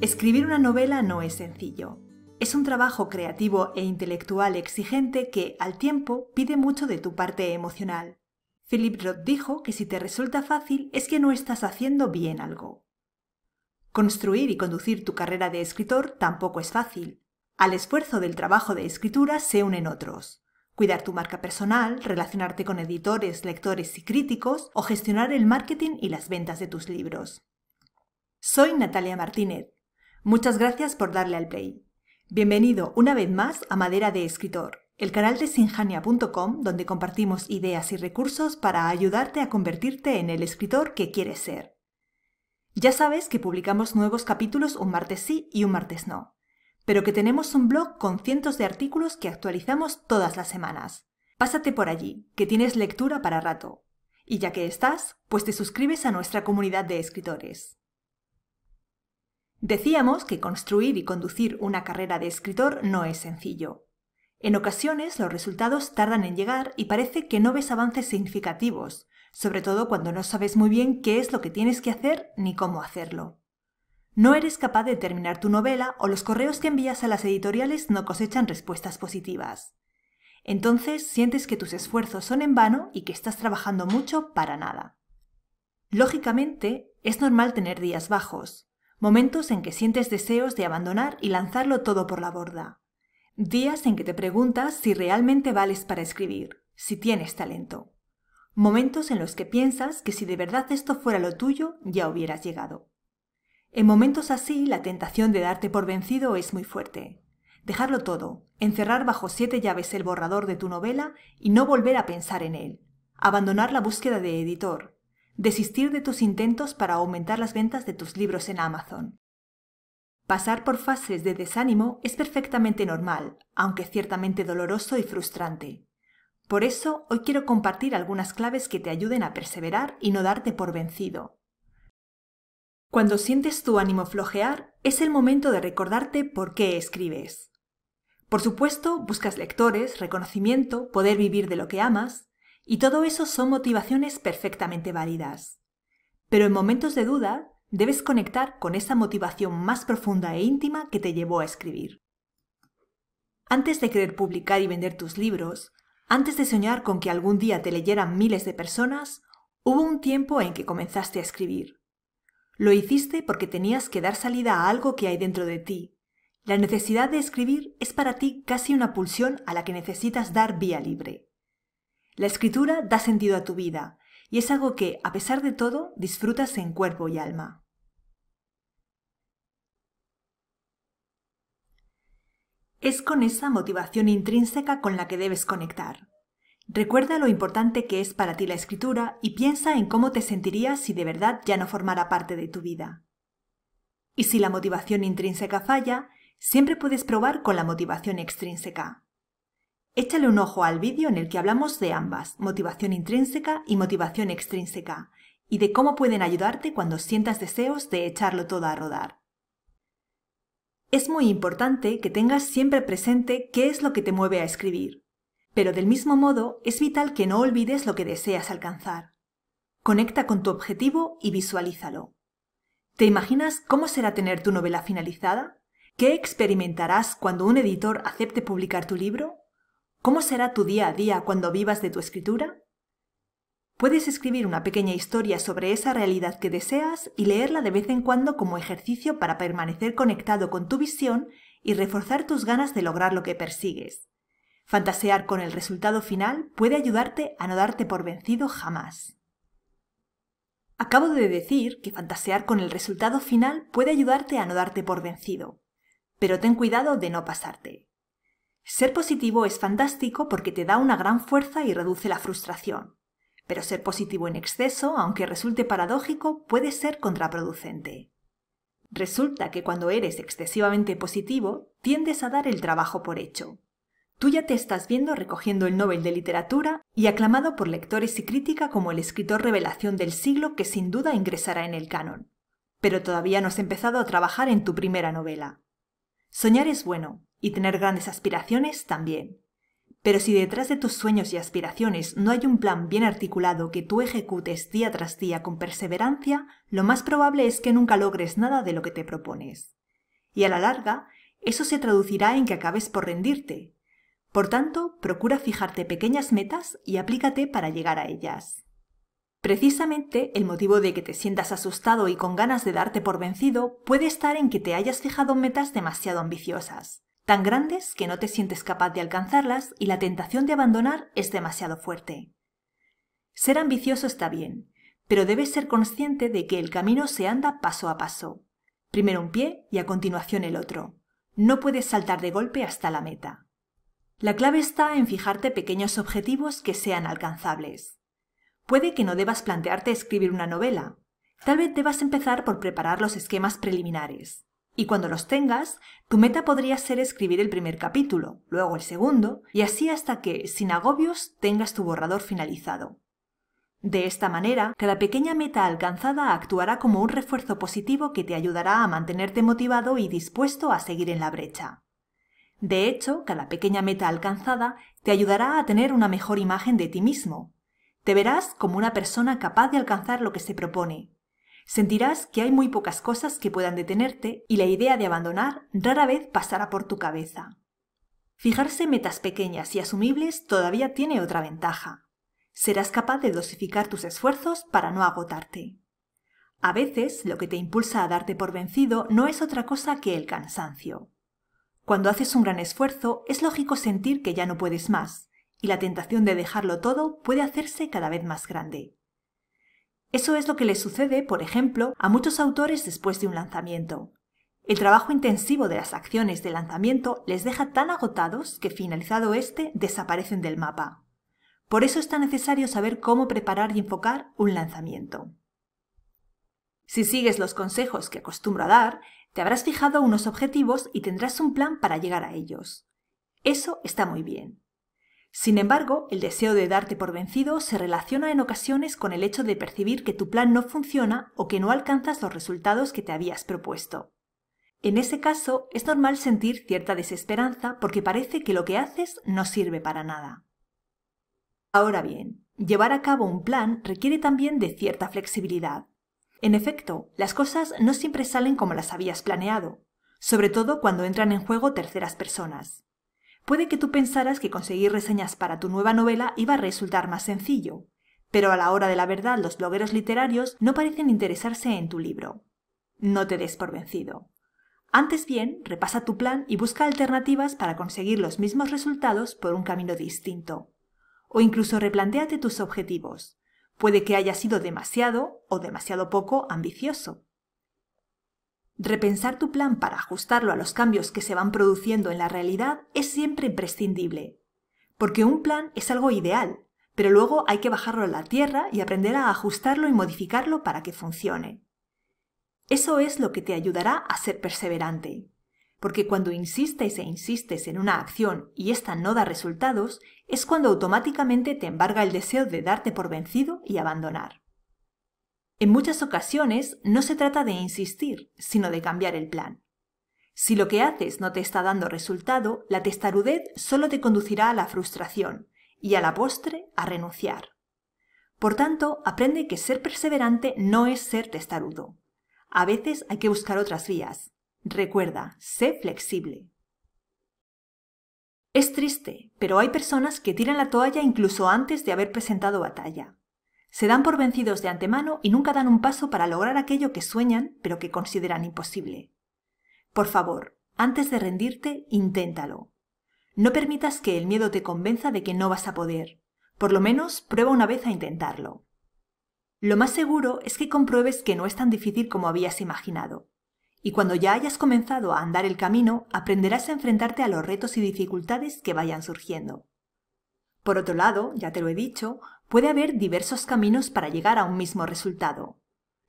Escribir una novela no es sencillo. Es un trabajo creativo e intelectual exigente que, al tiempo, pide mucho de tu parte emocional. Philip Roth dijo que si te resulta fácil es que no estás haciendo bien algo. Construir y conducir tu carrera de escritor tampoco es fácil. Al esfuerzo del trabajo de escritura se unen otros. Cuidar tu marca personal, relacionarte con editores, lectores y críticos o gestionar el marketing y las ventas de tus libros. Soy Natalia Martínez Muchas gracias por darle al play. Bienvenido una vez más a Madera de Escritor, el canal de sinjania.com donde compartimos ideas y recursos para ayudarte a convertirte en el escritor que quieres ser. Ya sabes que publicamos nuevos capítulos un martes sí y un martes no, pero que tenemos un blog con cientos de artículos que actualizamos todas las semanas. Pásate por allí, que tienes lectura para rato. Y ya que estás, pues te suscribes a nuestra comunidad de escritores. Decíamos que construir y conducir una carrera de escritor no es sencillo. En ocasiones los resultados tardan en llegar y parece que no ves avances significativos, sobre todo cuando no sabes muy bien qué es lo que tienes que hacer ni cómo hacerlo. No eres capaz de terminar tu novela o los correos que envías a las editoriales no cosechan respuestas positivas. Entonces sientes que tus esfuerzos son en vano y que estás trabajando mucho para nada. Lógicamente, es normal tener días bajos, momentos en que sientes deseos de abandonar y lanzarlo todo por la borda, días en que te preguntas si realmente vales para escribir, si tienes talento, momentos en los que piensas que si de verdad esto fuera lo tuyo ya hubieras llegado. En momentos así, la tentación de darte por vencido es muy fuerte. Dejarlo todo, encerrar bajo siete llaves el borrador de tu novela y no volver a pensar en él, abandonar la búsqueda de editor, desistir de tus intentos para aumentar las ventas de tus libros en Amazon. Pasar por fases de desánimo es perfectamente normal, aunque ciertamente doloroso y frustrante. Por eso hoy quiero compartir algunas claves que te ayuden a perseverar y no darte por vencido. Cuando sientes tu ánimo flojear, es el momento de recordarte por qué escribes. Por supuesto, buscas lectores, reconocimiento, poder vivir de lo que amas, y todo eso son motivaciones perfectamente válidas. Pero en momentos de duda, debes conectar con esa motivación más profunda e íntima que te llevó a escribir. Antes de querer publicar y vender tus libros, antes de soñar con que algún día te leyeran miles de personas, hubo un tiempo en que comenzaste a escribir. Lo hiciste porque tenías que dar salida a algo que hay dentro de ti. La necesidad de escribir es para ti casi una pulsión a la que necesitas dar vía libre. La escritura da sentido a tu vida y es algo que, a pesar de todo, disfrutas en cuerpo y alma. Es con esa motivación intrínseca con la que debes conectar. Recuerda lo importante que es para ti la escritura y piensa en cómo te sentirías si de verdad ya no formara parte de tu vida. Y si la motivación intrínseca falla, siempre puedes probar con la motivación extrínseca. Échale un ojo al vídeo en el que hablamos de ambas, motivación intrínseca y motivación extrínseca, y de cómo pueden ayudarte cuando sientas deseos de echarlo todo a rodar. Es muy importante que tengas siempre presente qué es lo que te mueve a escribir, pero del mismo modo es vital que no olvides lo que deseas alcanzar. Conecta con tu objetivo y visualízalo. ¿Te imaginas cómo será tener tu novela finalizada? ¿Qué experimentarás cuando un editor acepte publicar tu libro? ¿Cómo será tu día a día cuando vivas de tu escritura? Puedes escribir una pequeña historia sobre esa realidad que deseas y leerla de vez en cuando como ejercicio para permanecer conectado con tu visión y reforzar tus ganas de lograr lo que persigues. Fantasear con el resultado final puede ayudarte a no darte por vencido jamás. Acabo de decir que fantasear con el resultado final puede ayudarte a no darte por vencido, pero ten cuidado de no pasarte. Ser positivo es fantástico porque te da una gran fuerza y reduce la frustración. Pero ser positivo en exceso, aunque resulte paradójico, puede ser contraproducente. Resulta que cuando eres excesivamente positivo, tiendes a dar el trabajo por hecho. Tú ya te estás viendo recogiendo el Nobel de Literatura y aclamado por lectores y crítica como el escritor revelación del siglo que sin duda ingresará en el canon. Pero todavía no has empezado a trabajar en tu primera novela. Soñar es bueno, y tener grandes aspiraciones también. Pero si detrás de tus sueños y aspiraciones no hay un plan bien articulado que tú ejecutes día tras día con perseverancia, lo más probable es que nunca logres nada de lo que te propones. Y a la larga, eso se traducirá en que acabes por rendirte. Por tanto, procura fijarte pequeñas metas y aplícate para llegar a ellas. Precisamente el motivo de que te sientas asustado y con ganas de darte por vencido puede estar en que te hayas fijado metas demasiado ambiciosas tan grandes que no te sientes capaz de alcanzarlas y la tentación de abandonar es demasiado fuerte. Ser ambicioso está bien, pero debes ser consciente de que el camino se anda paso a paso. Primero un pie y a continuación el otro. No puedes saltar de golpe hasta la meta. La clave está en fijarte pequeños objetivos que sean alcanzables. Puede que no debas plantearte escribir una novela. Tal vez debas empezar por preparar los esquemas preliminares. Y cuando los tengas, tu meta podría ser escribir el primer capítulo, luego el segundo, y así hasta que, sin agobios, tengas tu borrador finalizado. De esta manera, cada pequeña meta alcanzada actuará como un refuerzo positivo que te ayudará a mantenerte motivado y dispuesto a seguir en la brecha. De hecho, cada pequeña meta alcanzada te ayudará a tener una mejor imagen de ti mismo. Te verás como una persona capaz de alcanzar lo que se propone, Sentirás que hay muy pocas cosas que puedan detenerte y la idea de abandonar rara vez pasará por tu cabeza. Fijarse metas pequeñas y asumibles todavía tiene otra ventaja. Serás capaz de dosificar tus esfuerzos para no agotarte. A veces lo que te impulsa a darte por vencido no es otra cosa que el cansancio. Cuando haces un gran esfuerzo es lógico sentir que ya no puedes más, y la tentación de dejarlo todo puede hacerse cada vez más grande. Eso es lo que le sucede, por ejemplo, a muchos autores después de un lanzamiento. El trabajo intensivo de las acciones de lanzamiento les deja tan agotados que finalizado este desaparecen del mapa. Por eso está necesario saber cómo preparar y enfocar un lanzamiento. Si sigues los consejos que acostumbro a dar, te habrás fijado unos objetivos y tendrás un plan para llegar a ellos. Eso está muy bien. Sin embargo, el deseo de darte por vencido se relaciona en ocasiones con el hecho de percibir que tu plan no funciona o que no alcanzas los resultados que te habías propuesto. En ese caso, es normal sentir cierta desesperanza porque parece que lo que haces no sirve para nada. Ahora bien, llevar a cabo un plan requiere también de cierta flexibilidad. En efecto, las cosas no siempre salen como las habías planeado, sobre todo cuando entran en juego terceras personas. Puede que tú pensaras que conseguir reseñas para tu nueva novela iba a resultar más sencillo, pero a la hora de la verdad los blogueros literarios no parecen interesarse en tu libro. No te des por vencido. Antes bien, repasa tu plan y busca alternativas para conseguir los mismos resultados por un camino distinto. O incluso replanteate tus objetivos. Puede que haya sido demasiado o demasiado poco ambicioso. Repensar tu plan para ajustarlo a los cambios que se van produciendo en la realidad es siempre imprescindible, porque un plan es algo ideal, pero luego hay que bajarlo a la tierra y aprender a ajustarlo y modificarlo para que funcione. Eso es lo que te ayudará a ser perseverante, porque cuando insistes e insistes en una acción y esta no da resultados, es cuando automáticamente te embarga el deseo de darte por vencido y abandonar. En muchas ocasiones no se trata de insistir, sino de cambiar el plan. Si lo que haces no te está dando resultado, la testarudez solo te conducirá a la frustración y a la postre a renunciar. Por tanto, aprende que ser perseverante no es ser testarudo. A veces hay que buscar otras vías. Recuerda, sé flexible. Es triste, pero hay personas que tiran la toalla incluso antes de haber presentado batalla. Se dan por vencidos de antemano y nunca dan un paso para lograr aquello que sueñan pero que consideran imposible. Por favor, antes de rendirte, inténtalo. No permitas que el miedo te convenza de que no vas a poder. Por lo menos, prueba una vez a intentarlo. Lo más seguro es que compruebes que no es tan difícil como habías imaginado. Y cuando ya hayas comenzado a andar el camino, aprenderás a enfrentarte a los retos y dificultades que vayan surgiendo. Por otro lado, ya te lo he dicho, Puede haber diversos caminos para llegar a un mismo resultado.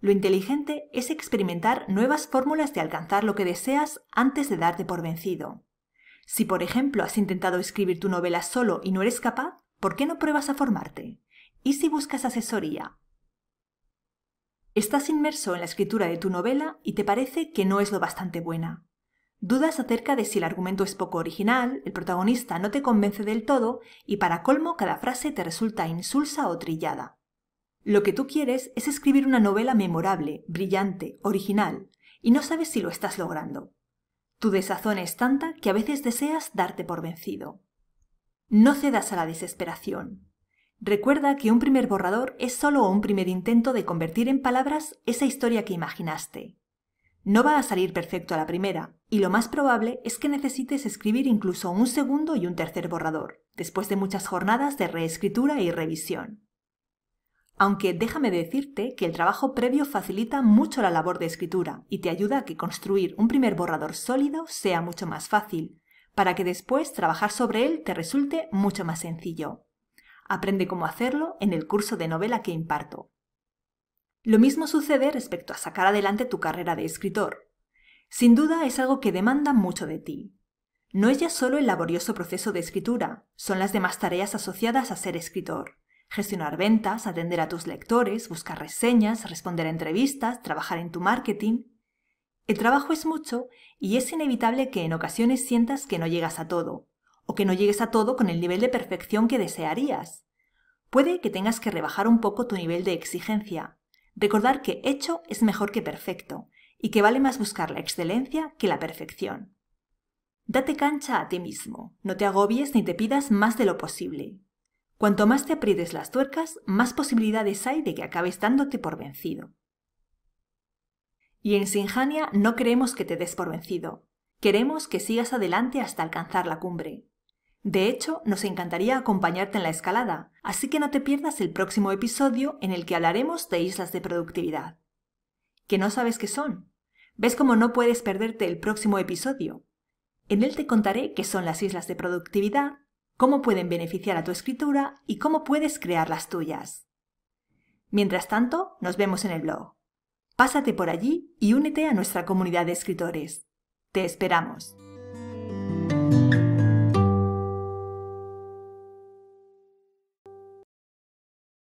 Lo inteligente es experimentar nuevas fórmulas de alcanzar lo que deseas antes de darte por vencido. Si, por ejemplo, has intentado escribir tu novela solo y no eres capaz, ¿por qué no pruebas a formarte? ¿Y si buscas asesoría? Estás inmerso en la escritura de tu novela y te parece que no es lo bastante buena. Dudas acerca de si el argumento es poco original, el protagonista no te convence del todo y para colmo cada frase te resulta insulsa o trillada. Lo que tú quieres es escribir una novela memorable, brillante, original, y no sabes si lo estás logrando. Tu desazón es tanta que a veces deseas darte por vencido. No cedas a la desesperación. Recuerda que un primer borrador es solo un primer intento de convertir en palabras esa historia que imaginaste, no va a salir perfecto a la primera, y lo más probable es que necesites escribir incluso un segundo y un tercer borrador, después de muchas jornadas de reescritura y revisión. Aunque déjame decirte que el trabajo previo facilita mucho la labor de escritura y te ayuda a que construir un primer borrador sólido sea mucho más fácil, para que después trabajar sobre él te resulte mucho más sencillo. Aprende cómo hacerlo en el curso de novela que imparto, lo mismo sucede respecto a sacar adelante tu carrera de escritor. Sin duda es algo que demanda mucho de ti. No es ya solo el laborioso proceso de escritura, son las demás tareas asociadas a ser escritor. Gestionar ventas, atender a tus lectores, buscar reseñas, responder a entrevistas, trabajar en tu marketing. El trabajo es mucho y es inevitable que en ocasiones sientas que no llegas a todo, o que no llegues a todo con el nivel de perfección que desearías. Puede que tengas que rebajar un poco tu nivel de exigencia, Recordar que hecho es mejor que perfecto y que vale más buscar la excelencia que la perfección. Date cancha a ti mismo, no te agobies ni te pidas más de lo posible. Cuanto más te aprietes las tuercas, más posibilidades hay de que acabes dándote por vencido. Y en Sinjania no queremos que te des por vencido, queremos que sigas adelante hasta alcanzar la cumbre. De hecho, nos encantaría acompañarte en la escalada, así que no te pierdas el próximo episodio en el que hablaremos de islas de productividad. ¿Que no sabes qué son? ¿Ves cómo no puedes perderte el próximo episodio? En él te contaré qué son las islas de productividad, cómo pueden beneficiar a tu escritura y cómo puedes crear las tuyas. Mientras tanto, nos vemos en el blog. Pásate por allí y únete a nuestra comunidad de escritores. Te esperamos.